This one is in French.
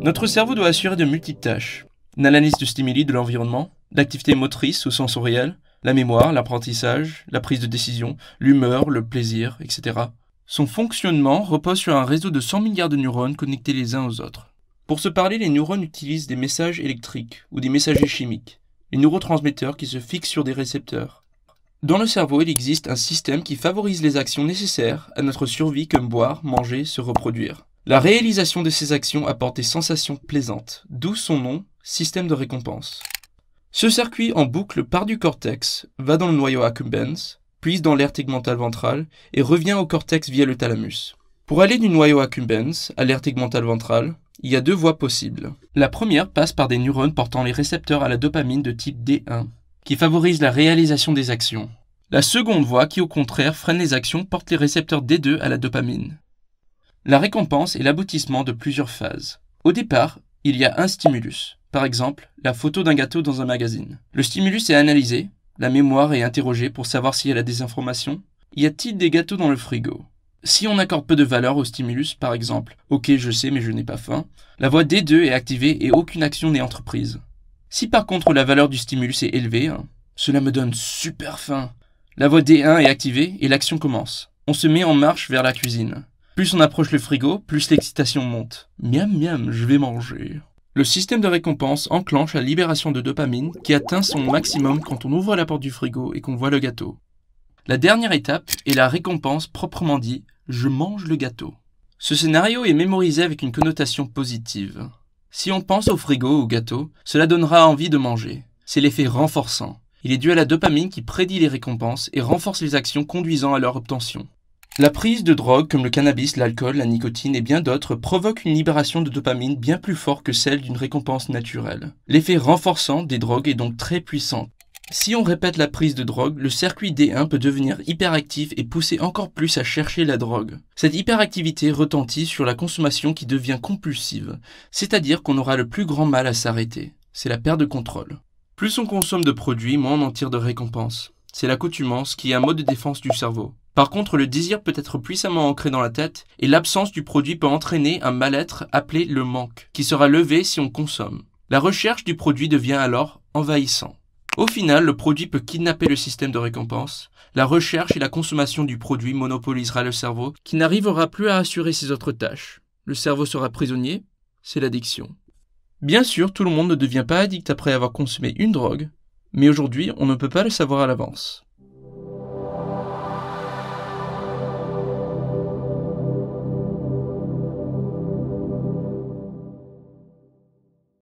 Notre cerveau doit assurer de multiples tâches. Une analyse de stimuli de l'environnement, l'activité motrice ou sensorielle, la mémoire, l'apprentissage, la prise de décision, l'humeur, le plaisir, etc. Son fonctionnement repose sur un réseau de 100 milliards de neurones connectés les uns aux autres. Pour se parler, les neurones utilisent des messages électriques ou des messagers chimiques, les neurotransmetteurs qui se fixent sur des récepteurs. Dans le cerveau, il existe un système qui favorise les actions nécessaires à notre survie comme boire, manger, se reproduire. La réalisation de ces actions apporte des sensations plaisantes, d'où son nom, système de récompense. Ce circuit en boucle part du cortex, va dans le noyau accumbens, puis dans l'aire tegmentale ventrale et revient au cortex via le thalamus. Pour aller du noyau accumbens à l'aire tegmentale ventrale, il y a deux voies possibles. La première passe par des neurones portant les récepteurs à la dopamine de type D1, qui favorisent la réalisation des actions. La seconde voie, qui au contraire freine les actions, porte les récepteurs D2 à la dopamine. La récompense est l'aboutissement de plusieurs phases. Au départ, il y a un stimulus, par exemple la photo d'un gâteau dans un magazine. Le stimulus est analysé, la mémoire est interrogée pour savoir s'il y a des informations. Y a-t-il des gâteaux dans le frigo si on accorde peu de valeur au stimulus, par exemple, ok je sais mais je n'ai pas faim, la voie D2 est activée et aucune action n'est entreprise. Si par contre la valeur du stimulus est élevée, hein, cela me donne super faim. La voie D1 est activée et l'action commence. On se met en marche vers la cuisine. Plus on approche le frigo, plus l'excitation monte. Miam miam, je vais manger. Le système de récompense enclenche la libération de dopamine qui atteint son maximum quand on ouvre la porte du frigo et qu'on voit le gâteau. La dernière étape est la récompense proprement dit je mange le gâteau. Ce scénario est mémorisé avec une connotation positive. Si on pense au frigo ou au gâteau, cela donnera envie de manger. C'est l'effet renforçant. Il est dû à la dopamine qui prédit les récompenses et renforce les actions conduisant à leur obtention. La prise de drogues comme le cannabis, l'alcool, la nicotine et bien d'autres provoque une libération de dopamine bien plus forte que celle d'une récompense naturelle. L'effet renforçant des drogues est donc très puissant. Si on répète la prise de drogue, le circuit D1 peut devenir hyperactif et pousser encore plus à chercher la drogue. Cette hyperactivité retentit sur la consommation qui devient compulsive, c'est-à-dire qu'on aura le plus grand mal à s'arrêter. C'est la perte de contrôle. Plus on consomme de produits, moins on en tire de récompense. C'est la coutumance qui est un mode de défense du cerveau. Par contre, le désir peut être puissamment ancré dans la tête et l'absence du produit peut entraîner un mal-être appelé le manque, qui sera levé si on consomme. La recherche du produit devient alors envahissant. Au final, le produit peut kidnapper le système de récompense. La recherche et la consommation du produit monopolisera le cerveau, qui n'arrivera plus à assurer ses autres tâches. Le cerveau sera prisonnier, c'est l'addiction. Bien sûr, tout le monde ne devient pas addict après avoir consommé une drogue, mais aujourd'hui, on ne peut pas le savoir à l'avance.